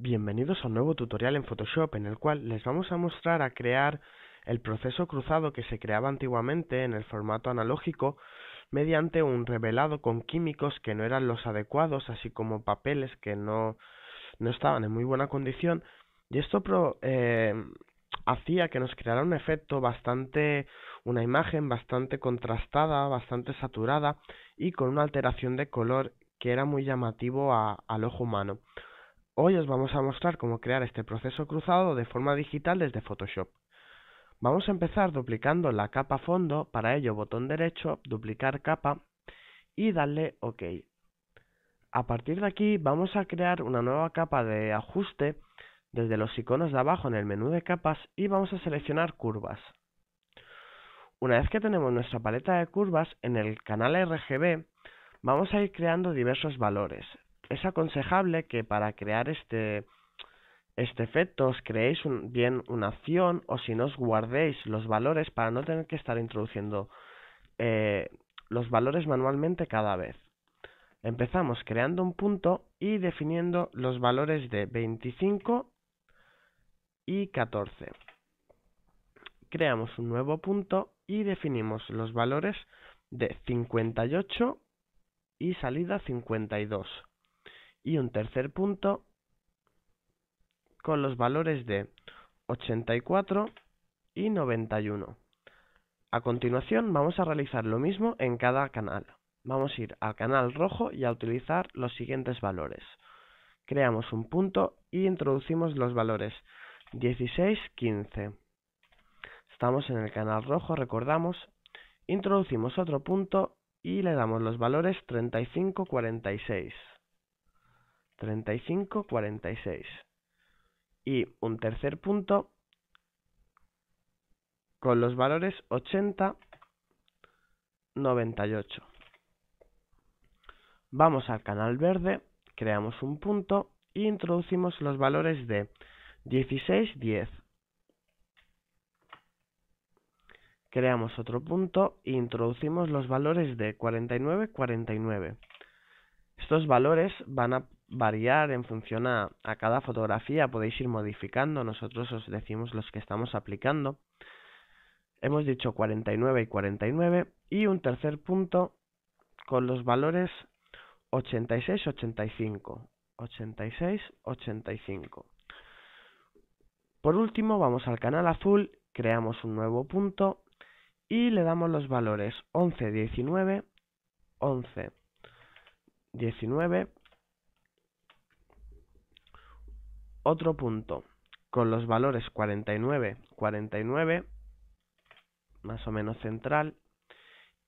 Bienvenidos a un nuevo tutorial en Photoshop en el cual les vamos a mostrar a crear el proceso cruzado que se creaba antiguamente en el formato analógico mediante un revelado con químicos que no eran los adecuados así como papeles que no, no estaban en muy buena condición y esto eh, hacía que nos creara un efecto bastante una imagen bastante contrastada bastante saturada y con una alteración de color que era muy llamativo al ojo humano Hoy os vamos a mostrar cómo crear este proceso cruzado de forma digital desde Photoshop. Vamos a empezar duplicando la capa fondo, para ello botón derecho, duplicar capa y darle OK. A partir de aquí vamos a crear una nueva capa de ajuste desde los iconos de abajo en el menú de capas y vamos a seleccionar curvas. Una vez que tenemos nuestra paleta de curvas, en el canal RGB vamos a ir creando diversos valores es aconsejable que para crear este, este efecto os creéis bien una acción o si no os guardéis los valores para no tener que estar introduciendo eh, los valores manualmente cada vez. Empezamos creando un punto y definiendo los valores de 25 y 14. Creamos un nuevo punto y definimos los valores de 58 y salida 52 y un tercer punto con los valores de 84 y 91. A continuación vamos a realizar lo mismo en cada canal. Vamos a ir al canal rojo y a utilizar los siguientes valores. Creamos un punto y introducimos los valores 16, 15. Estamos en el canal rojo, recordamos. Introducimos otro punto y le damos los valores 35, 46. 35-46. Y un tercer punto con los valores 80-98. Vamos al canal verde, creamos un punto e introducimos los valores de 16-10. Creamos otro punto e introducimos los valores de 49-49. Estos valores van a variar en función a, cada fotografía, podéis ir modificando, nosotros os decimos los que estamos aplicando. Hemos dicho 49 y 49 y un tercer punto con los valores 86, 85, 86, 85. Por último vamos al canal azul, creamos un nuevo punto y le damos los valores 11, 19, 11, 19, otro punto con los valores 49, 49, más o menos central,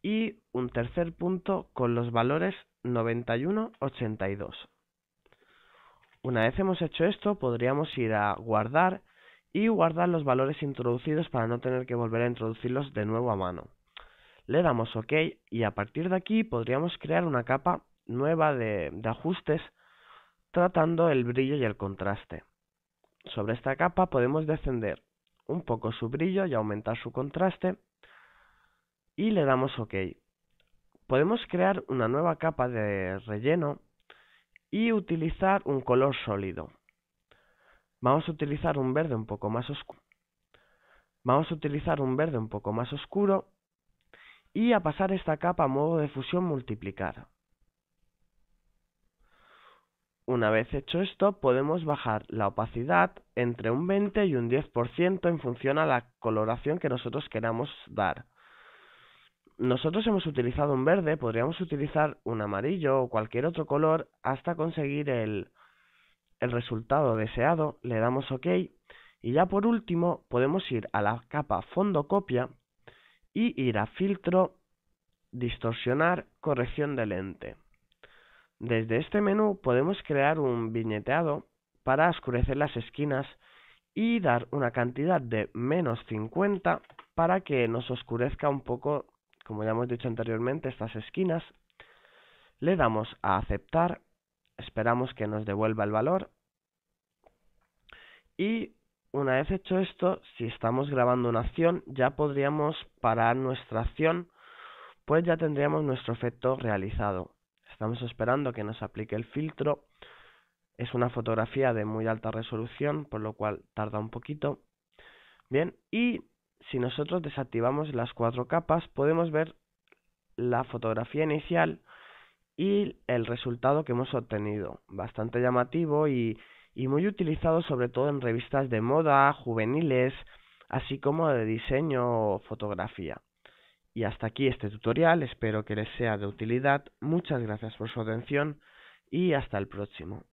y un tercer punto con los valores 91, 82. Una vez hemos hecho esto, podríamos ir a guardar y guardar los valores introducidos para no tener que volver a introducirlos de nuevo a mano. Le damos OK y a partir de aquí podríamos crear una capa nueva de, ajustes tratando el brillo y el contraste. Sobre esta capa podemos descender un poco su brillo y aumentar su contraste y le damos OK. Podemos crear una nueva capa de relleno y utilizar un color sólido. Vamos a utilizar un verde un poco más oscuro. Vamos a utilizar un verde un poco más oscuro y a pasar esta capa a modo de fusión multiplicar. Una vez hecho esto, podemos bajar la opacidad entre un 20 y un 10% en función a la coloración que nosotros queramos dar. Nosotros hemos utilizado un verde, podríamos utilizar un amarillo o cualquier otro color hasta conseguir el, resultado deseado, le damos OK y ya por último podemos ir a la capa fondo copia y ir a filtro, distorsionar, corrección de lente. Desde este menú podemos crear un viñeteado para oscurecer las esquinas y dar una cantidad de menos 50 para que nos oscurezca un poco, como ya hemos dicho anteriormente, estas esquinas. Le damos a aceptar, esperamos que nos devuelva el valor y una vez hecho esto, si estamos grabando una acción, ya podríamos parar nuestra acción, pues ya tendríamos nuestro efecto realizado. Estamos esperando que nos aplique el filtro. Es una fotografía de muy alta resolución, por lo cual tarda un poquito. Bien, y si nosotros desactivamos las cuatro capas, podemos ver la fotografía inicial y el resultado que hemos obtenido. Bastante llamativo y, muy utilizado sobre todo en revistas de moda, juveniles, así como de diseño o fotografía. Y hasta aquí este tutorial, espero que les sea de utilidad, muchas gracias por su atención y hasta el próximo.